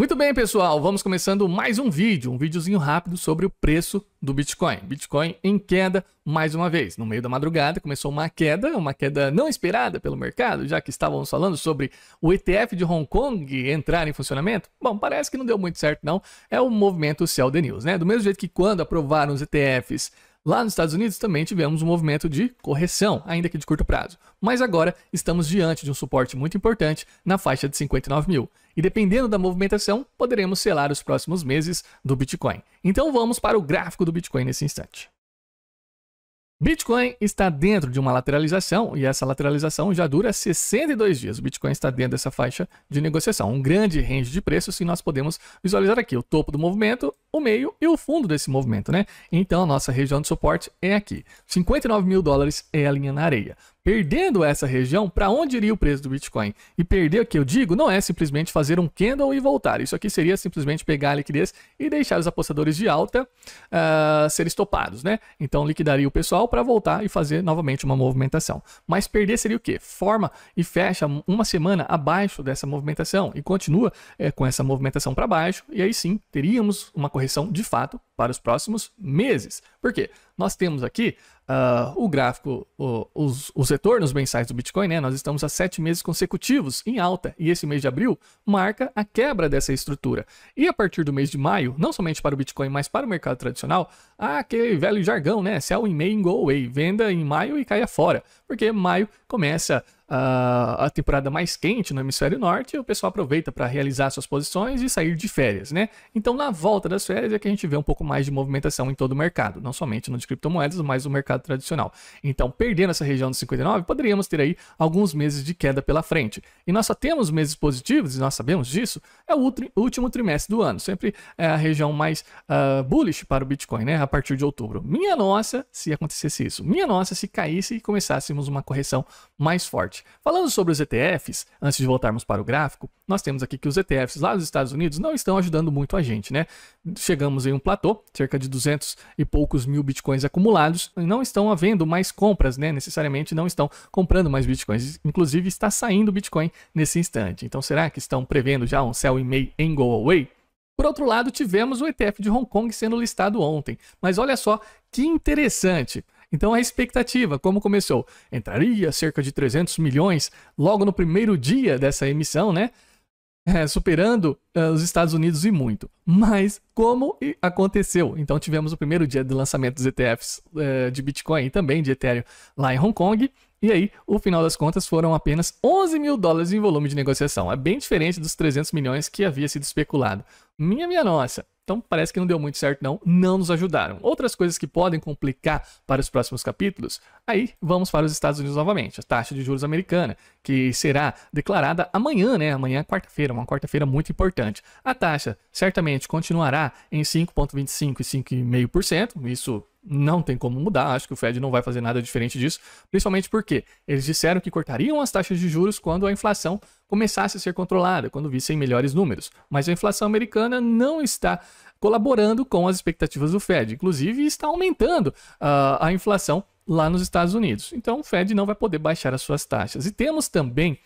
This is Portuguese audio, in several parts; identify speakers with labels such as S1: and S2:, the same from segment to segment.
S1: Muito bem, pessoal, vamos começando mais um vídeo, um videozinho rápido sobre o preço do Bitcoin. Bitcoin em queda mais uma vez. No meio da madrugada começou uma queda, uma queda não esperada pelo mercado, já que estávamos falando sobre o ETF de Hong Kong entrar em funcionamento. Bom, parece que não deu muito certo não. É o movimento Sell the News, né? Do mesmo jeito que quando aprovaram os ETFs Lá nos Estados Unidos também tivemos um movimento de correção, ainda que de curto prazo. Mas agora estamos diante de um suporte muito importante na faixa de 59 mil. E dependendo da movimentação, poderemos selar os próximos meses do Bitcoin. Então vamos para o gráfico do Bitcoin nesse instante. Bitcoin está dentro de uma lateralização e essa lateralização já dura 62 dias. O Bitcoin está dentro dessa faixa de negociação, um grande range de preços e nós podemos visualizar aqui o topo do movimento, o meio e o fundo desse movimento, né? Então a nossa região de suporte é aqui. 59 mil dólares é a linha na areia. Perdendo essa região, para onde iria o preço do Bitcoin? E perder, o que eu digo, não é simplesmente fazer um candle e voltar. Isso aqui seria simplesmente pegar a liquidez e deixar os apostadores de alta uh, serem topados, né? Então liquidaria o pessoal para voltar e fazer novamente uma movimentação. Mas perder seria o que Forma e fecha uma semana abaixo dessa movimentação e continua é, com essa movimentação para baixo. E aí sim, teríamos uma correção de fato para os próximos meses. Por quê? Nós temos aqui uh, o gráfico, o, os, os, retornos mensais do Bitcoin, né? Nós estamos há sete meses consecutivos em alta e esse mês de abril marca a quebra dessa estrutura. E a partir do mês de maio, não somente para o Bitcoin, mas para o mercado tradicional, há aquele velho jargão, né? Sell in May and go away, venda em maio e caia fora, porque maio começa a, temporada mais quente no hemisfério norte, o pessoal aproveita para realizar suas posições e sair de férias, né? Então, na volta das férias é que a gente vê um pouco mais de movimentação em todo o mercado, não somente no de criptomoedas, mas no mercado tradicional. Então, perdendo essa região dos 59, poderíamos ter aí alguns meses de queda pela frente. E nós só temos meses positivos, e nós sabemos disso, é o último trimestre do ano, sempre é a região mais uh, bullish para o Bitcoin, né? A partir de outubro. Minha nossa, se acontecesse isso. Minha nossa, se caísse e começássemos uma correção mais forte. Falando sobre os ETFs, antes de voltarmos para o gráfico, nós temos aqui que os ETFs lá dos Estados Unidos não estão ajudando muito a gente, né? Chegamos em um platô, cerca de 200 e poucos mil bitcoins acumulados, não estão havendo mais compras, né? Necessariamente não estão comprando mais bitcoins. Inclusive está saindo bitcoin nesse instante. Então será que estão prevendo já um sell e meio em go away? Por outro lado, tivemos o ETF de Hong Kong sendo listado ontem. Mas olha só que interessante. Então a expectativa, como começou? Entraria cerca de 300 milhões logo no primeiro dia dessa emissão, né? É, superando uh, os Estados Unidos e muito. Mas como aconteceu? Então tivemos o primeiro dia de lançamento dos ETFs uh, eh, de Bitcoin e também de Ethereum lá em Hong Kong. E aí, o final das contas foram apenas 11 mil dólares em volume de negociação. É bem diferente dos 300 milhões que havia sido especulado. Minha, minha nossa. Então parece que não deu muito certo não, não nos ajudaram. Outras coisas que podem complicar para os próximos capítulos, aí vamos para os Estados Unidos novamente, a taxa de juros americana, que será declarada amanhã, né? Amanhã é quarta-feira, uma quarta-feira muito importante. A taxa certamente continuará em 5,25% e 5,5%. Isso não tem como mudar, acho que o Fed não vai fazer nada diferente disso, principalmente porque eles disseram que cortariam as taxas de juros quando a inflação começasse a ser controlada, quando vissem melhores números. Mas a inflação americana não está colaborando com as expectativas do Fed, inclusive está aumentando uh, a inflação lá nos Estados Unidos. Então o Fed não vai poder baixar as suas taxas. E temos também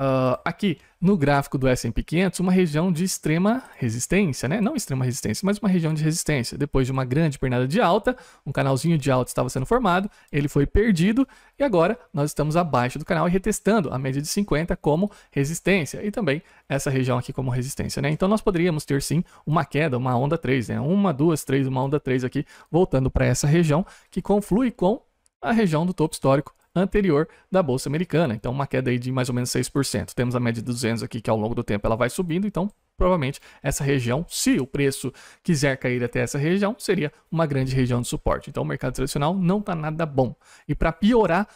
S1: uh, aqui no gráfico do S&P 500 uma região de extrema resistência, né? Não extrema resistência, mas uma região de resistência. Depois de uma grande pernada de alta, um canalzinho de alta estava sendo formado, ele foi perdido e agora nós estamos abaixo do canal e retestando a média de 50 como resistência e também essa região aqui como resistência, né? Então nós poderíamos ter sim uma queda, uma onda 3, né? Uma, duas, três, uma onda 3 aqui, voltando para essa região que conflui com a região do topo histórico anterior da bolsa americana. Então, uma queda aí de mais ou menos 6%. Temos a média de 200 aqui que ao longo do tempo ela vai subindo, então provavelmente essa região, se o preço quiser cair até essa região, seria uma grande região de suporte. Então, o mercado tradicional não está nada bom. E para piorar,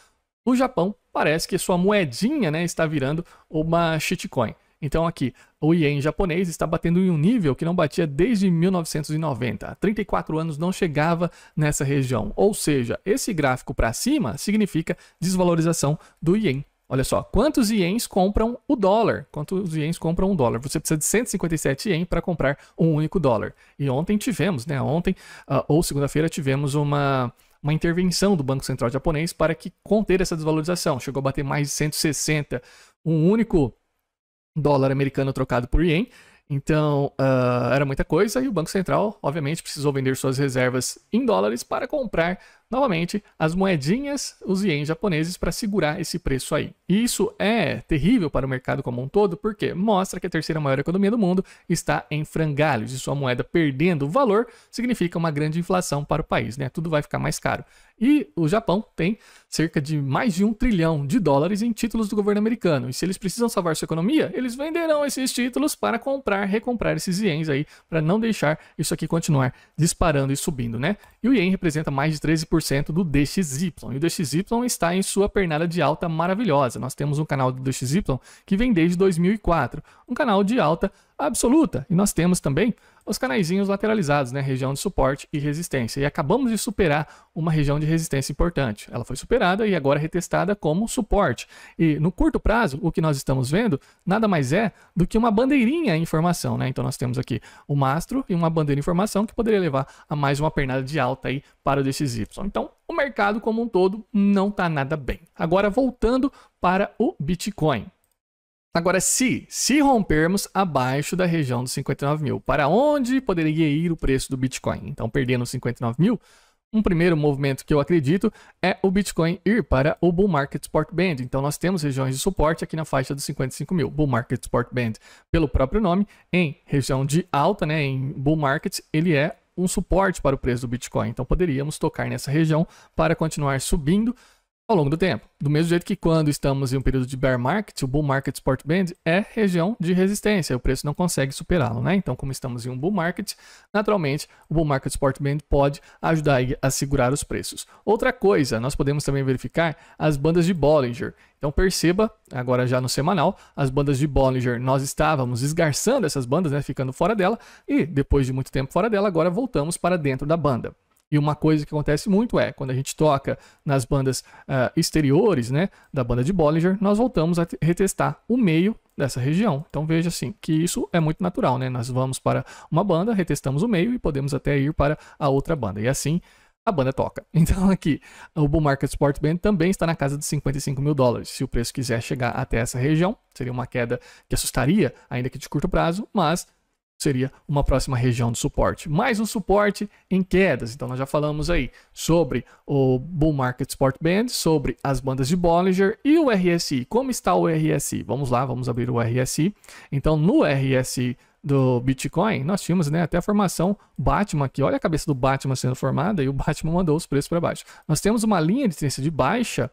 S1: o Japão parece que sua moedinha né, está virando uma shitcoin. Então aqui, o ien japonês está batendo em um nível que não batia desde 1990. Há 34 anos não chegava nessa região. Ou seja, esse gráfico para cima significa desvalorização do ien. Olha só, quantos iens compram o dólar? Quantos iens compram um dólar? Você precisa de 157 ien para comprar um único dólar. E ontem tivemos, né? Ontem uh, ou segunda-feira tivemos uma, uma intervenção do Banco Central japonês para que conter essa desvalorização. Chegou a bater mais de 160. Um único dólar americano trocado por yen, Então, uh, era muita coisa e o Banco Central, obviamente, precisou vender suas reservas em dólares para comprar novamente, as moedinhas, os ienes japoneses, para segurar esse preço aí. E isso é terrível para o mercado como um todo, porque mostra que a terceira maior economia do mundo está em frangalhos e sua moeda perdendo valor significa uma grande inflação para o país, né? Tudo vai ficar mais caro. E o Japão tem cerca de mais de um trilhão de dólares em títulos do governo americano. E se eles precisam salvar sua economia, eles venderão esses títulos para comprar, recomprar esses ienes aí, para não deixar isso aqui continuar disparando e subindo, né? E o ien representa mais de 13% 100% do DXY. E o DXY está em sua pernada de alta maravilhosa. Nós temos um canal do DXY que vem desde 2004, um canal de alta maravilhosa absoluta. E nós temos também os canaizinhos lateralizados, né, região de suporte e resistência. E acabamos de superar uma região de resistência importante. Ela foi superada e agora retestada como suporte. E no curto prazo, o que nós estamos vendo nada mais é do que uma bandeirinha em formação, né? Então nós temos aqui o mastro e uma bandeira em formação que poderia levar a mais uma pernada de alta aí para o DXY. Então, o mercado como um todo não está nada bem. Agora voltando para o Bitcoin. Agora, se, se rompermos abaixo da região dos 59 mil, para onde poderia ir o preço do Bitcoin? Então, perdendo 59 mil, um primeiro movimento que eu acredito é o Bitcoin ir para o Bull Market Support Band. Então, nós temos regiões de suporte aqui na faixa dos 55 mil. Bull Market Support Band, pelo próprio nome, em região de alta, né, em Bull Market, ele é um suporte para o preço do Bitcoin. Então, poderíamos tocar nessa região para continuar subindo ao longo do tempo. Do mesmo jeito que quando estamos em um período de bear market, o bull market support band é região de resistência, o preço não consegue superá-lo, né? Então, como estamos em um bull market, naturalmente, o bull market support band pode ajudar a segurar os preços. Outra coisa, nós podemos também verificar as bandas de Bollinger. Então perceba, agora já no semanal, as bandas de Bollinger, nós estávamos esgarçando essas bandas, né, ficando fora dela, e depois de muito tempo fora dela, agora voltamos para dentro da banda. E uma coisa que acontece muito é, quando a gente toca nas bandas uh, exteriores, né, da banda de Bollinger, nós voltamos a retestar o meio dessa região. Então veja assim, que isso é muito natural, né? Nós vamos para uma banda, retestamos o meio e podemos até ir para a outra banda. E assim a banda toca. Então aqui, o Bull Market Sport Band também está na casa de 55 mil dólares. Se o preço quiser chegar até essa região, seria uma queda que assustaria, ainda que de curto prazo, mas seria uma próxima região de suporte. Mais um suporte em quedas. Então nós já falamos aí sobre o Bull Market Support Band, sobre as bandas de Bollinger e o RSI. Como está o RSI? Vamos lá, vamos abrir o RSI. Então no RSI do Bitcoin, nós tínhamos né, até a formação Batman aqui. Olha a cabeça do Batman sendo formada e o Batman mandou os preços para baixo. Nós temos uma linha de tendência de baixa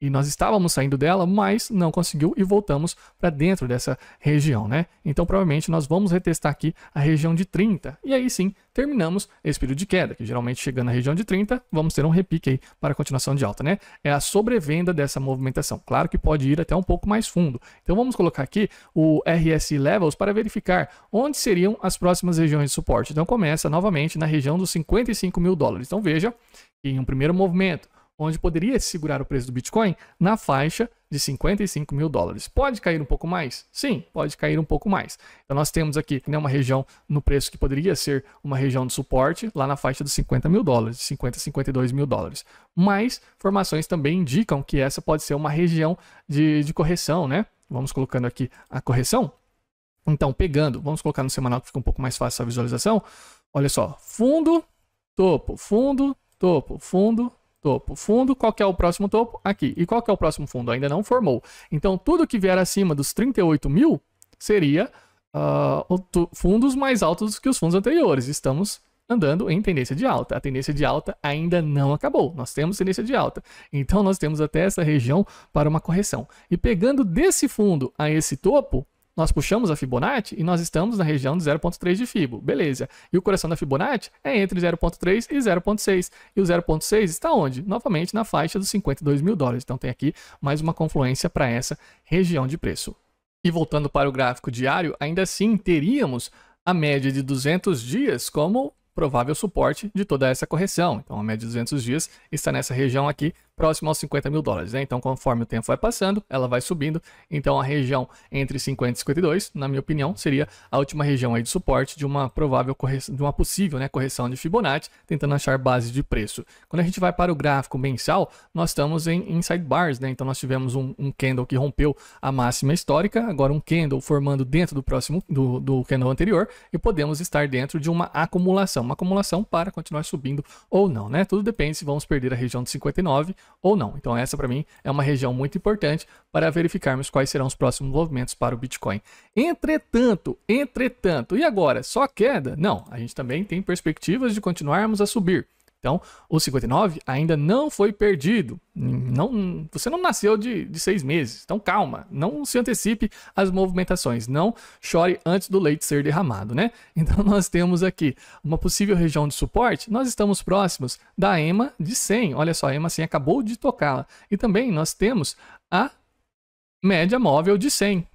S1: e nós estávamos saindo dela, mas não conseguiu e voltamos para dentro dessa região, né? Então provavelmente nós vamos retestar aqui a região de 30. E aí sim, terminamos esse período de queda, que geralmente chegando na região de 30, vamos ter um repique aí para a continuação de alta, né? É a sobrevenda dessa movimentação. Claro que pode ir até um pouco mais fundo. Então vamos colocar aqui o RSI Levels para verificar onde seriam as próximas regiões de suporte. Então começa novamente na região dos 55 mil dólares. Então veja que em um primeiro movimento onde poderia segurar o preço do Bitcoin na faixa de 55 mil dólares. Pode cair um pouco mais? Sim, pode cair um pouco mais. Então nós temos aqui né, uma região no preço que poderia ser uma região de suporte, lá na faixa dos 50 mil dólares, 50 a 52 mil dólares. Mas formações também indicam que essa pode ser uma região de, de correção, né? Vamos colocando aqui a correção. Então, pegando, vamos colocar no semanal que fica um pouco mais fácil a visualização. Olha só, fundo, topo, fundo, topo, fundo, topo, fundo, qual é o próximo topo? Aqui. E qual é o próximo fundo? Ainda não formou. Então, tudo que vier acima dos 38 mil seria uh, fundos mais altos que os fundos anteriores. Estamos andando em tendência de alta. A tendência de alta ainda não acabou. Nós temos tendência de alta. Então, nós temos até essa região para uma correção. E pegando desse fundo a esse topo, nós puxamos a Fibonacci e nós estamos na região de 0.3 de Fibo, beleza. E o coração da Fibonacci é entre 0.3 e 0.6. E o 0.6 está onde? Novamente na faixa dos 52 mil dólares. Então tem aqui mais uma confluência para essa região de preço. E voltando para o gráfico diário, ainda assim teríamos a média de 200 dias como provável suporte de toda essa correção. Então a média de 200 dias está nessa região aqui, próximo aos 50 mil dólares. Né? Então, conforme o tempo vai passando, ela vai subindo. Então, a região entre 50 e 52, na minha opinião, seria a última região aí de suporte de uma provável correção, de uma possível né, correção de Fibonacci, tentando achar base de preço. Quando a gente vai para o gráfico mensal, nós estamos em inside bars, né? Então, nós tivemos um, um candle que rompeu a máxima histórica, agora um candle formando dentro do próximo do, do candle anterior e podemos estar dentro de uma acumulação, uma acumulação para continuar subindo ou não, né? Tudo depende se vamos perder a região de 59 ou não. Então essa para mim é uma região muito importante para verificarmos quais serão os próximos movimentos para o Bitcoin. Entretanto, entretanto, e agora? Só queda? Não, a gente também tem perspectivas de continuarmos a subir. Então, o 59 ainda não foi perdido. Não, você não nasceu de, de seis meses. Então, calma, não se antecipe às movimentações. Não chore antes do leite ser derramado, né? Então, nós temos aqui uma possível região de suporte. Nós estamos próximos da EMA de 100. Olha só, a EMA 100 acabou de tocá-la. E também nós temos a média móvel de 100.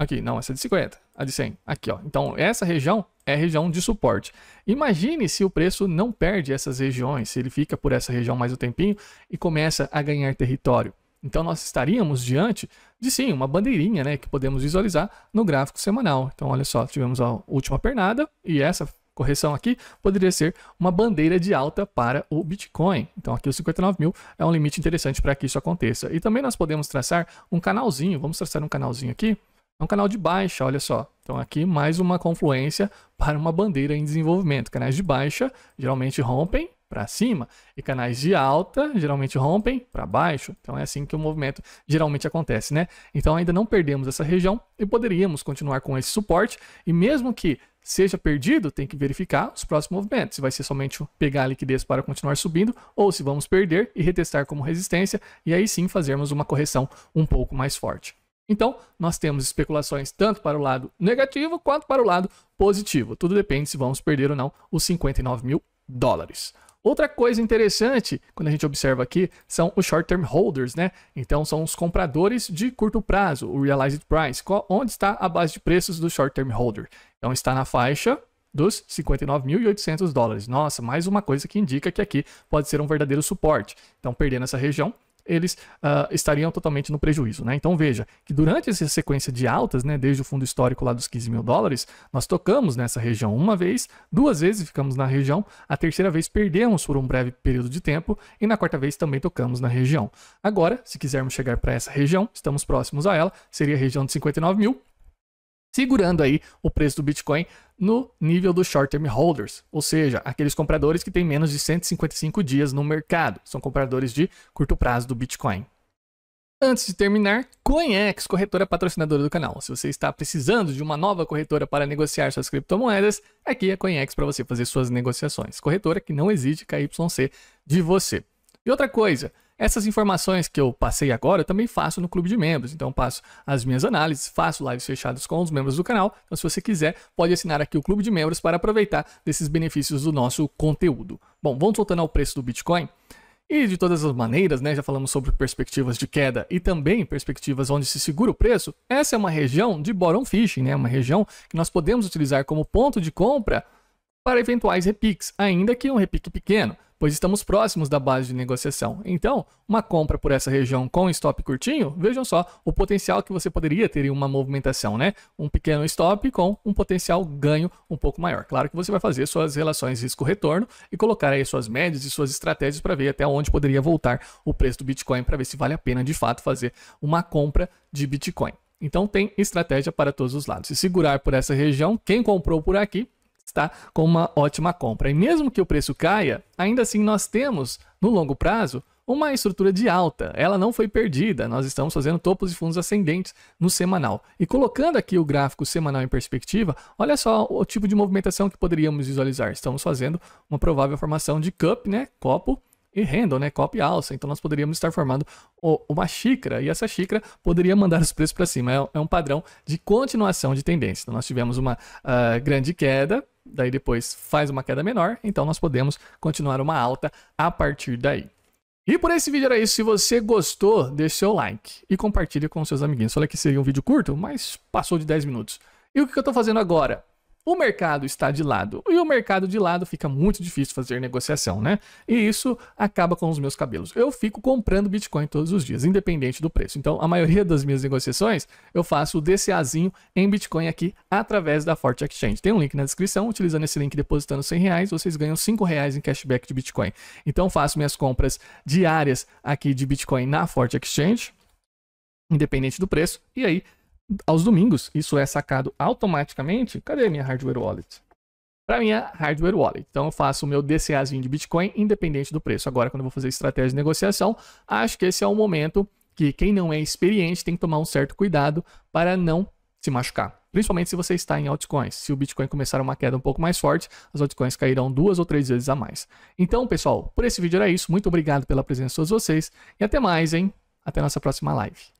S1: Aqui, não, essa é de 50, a de 100. Aqui, ó. Então, essa região é região de suporte. Imagine se o preço não perde essas regiões, se ele fica por essa região mais um tempinho e começa a ganhar território. Então nós estaríamos diante de sim, uma bandeirinha né, que podemos visualizar no gráfico semanal. Então olha só, tivemos a última pernada e essa correção aqui poderia ser uma bandeira de alta para o Bitcoin. Então aqui os 59 mil é um limite interessante para que isso aconteça. E também nós podemos traçar um canalzinho, vamos traçar um canalzinho aqui é um canal de baixa, olha só. Então aqui mais uma confluência para uma bandeira em desenvolvimento. Canais de baixa geralmente rompem para cima e canais de alta geralmente rompem para baixo. Então é assim que o movimento geralmente acontece, né? Então ainda não perdemos essa região e poderíamos continuar com esse suporte e mesmo que seja perdido, tem que verificar os próximos movimentos. Se vai ser somente pegar a liquidez para continuar subindo ou se vamos perder e retestar como resistência e aí sim fazermos uma correção um pouco mais forte. Então, nós temos especulações tanto para o lado negativo quanto para o lado positivo. Tudo depende se vamos perder ou não os 59 mil dólares. Outra coisa interessante, quando a gente observa aqui, são os short term holders, né? Então são os compradores de curto prazo, o realized price. Qual, onde está a base de preços do short term holder? Então está na faixa dos 59.800 dólares. Nossa, mais uma coisa que indica que aqui pode ser um verdadeiro suporte. Então perdendo essa região, eles uh, estariam totalmente no prejuízo. Né? Então veja que durante essa sequência de altas, né, desde o fundo histórico lá dos 15 mil dólares, nós tocamos nessa região uma vez, duas vezes ficamos na região, a terceira vez perdemos por um breve período de tempo e na quarta vez também tocamos na região. Agora, se quisermos chegar para essa região, estamos próximos a ela, seria a região de 59 mil, segurando aí o preço do Bitcoin no nível dos short term holders, ou seja, aqueles compradores que têm menos de 155 dias no mercado, são compradores de curto prazo do Bitcoin. Antes de terminar, CoinEx, corretora patrocinadora do canal. Se você está precisando de uma nova corretora para negociar suas criptomoedas, aqui é a CoinEx para você fazer suas negociações. Corretora que não exige KYC de você. E outra coisa, essas informações que eu passei agora eu também faço no clube de membros. Então, passo as minhas análises, faço lives fechadas com os membros do canal. Então, se você quiser, pode assinar aqui o clube de membros para aproveitar desses benefícios do nosso conteúdo. Bom, vamos voltando ao preço do Bitcoin. E de todas as maneiras, né, já falamos sobre perspectivas de queda e também perspectivas onde se segura o preço. Essa é uma região de bottom fishing, né, uma região que nós podemos utilizar como ponto de compra para eventuais repiques, ainda que um repique pequeno, pois estamos próximos da base de negociação. Então, uma compra por essa região com stop curtinho, vejam só o potencial que você poderia ter em uma movimentação, né? Um pequeno stop com um potencial ganho um pouco maior. Claro que você vai fazer suas relações risco-retorno e colocar aí suas médias e suas estratégias para ver até onde poderia voltar o preço do Bitcoin para ver se vale a pena de fato fazer uma compra de Bitcoin. Então tem estratégia para todos os lados. Se segurar por essa região, quem comprou por aqui está com uma ótima compra. E mesmo que o preço caia, ainda assim nós temos, no longo prazo, uma estrutura de alta, ela não foi perdida. Nós estamos fazendo topos e fundos ascendentes no semanal. E colocando aqui o gráfico semanal em perspectiva, olha só o tipo de movimentação que poderíamos visualizar. Estamos fazendo uma provável formação de cup, né, copo e handle, né, copo e alça. Então nós poderíamos estar formando uma xícara e essa xícara poderia mandar os preços para cima. É, é um padrão de continuação de tendência. Então nós tivemos uma uh, grande queda daí depois faz uma queda menor, então nós podemos continuar uma alta a partir daí. E por esse vídeo era isso. Se você gostou, deixe seu like e compartilhe com seus amiguinhos. Olha que seria um vídeo curto, mas passou de 10 minutos. E o que eu estou fazendo agora? o mercado está de lado. E o mercado de lado fica muito difícil fazer negociação, né? E isso acaba com os meus cabelos. Eu fico comprando Bitcoin todos os dias, independente do preço. Então, a maioria das minhas negociações, eu faço o DCAzinho em Bitcoin aqui através da Forte Exchange. Tem um link na descrição, utilizando esse link depositando 100 reais, vocês ganham 5 reais em cashback de Bitcoin. Então, faço minhas compras diárias aqui de Bitcoin na Forte Exchange independente do preço, e aí aos domingos, isso é sacado automaticamente. Cadê minha hardware wallet? Para minha hardware wallet. Então eu faço o meu DCAzinho de Bitcoin independente do preço. Agora, quando eu vou fazer estratégia de negociação, acho que esse é o momento que quem não é experiente tem que tomar um certo cuidado para não se machucar. Principalmente se você está em altcoins. Se o Bitcoin começar uma queda um pouco mais forte, as altcoins cairão duas ou três vezes a mais. Então, pessoal, por esse vídeo era isso. Muito obrigado pela presença de todos vocês e até mais, hein? Até nossa próxima live.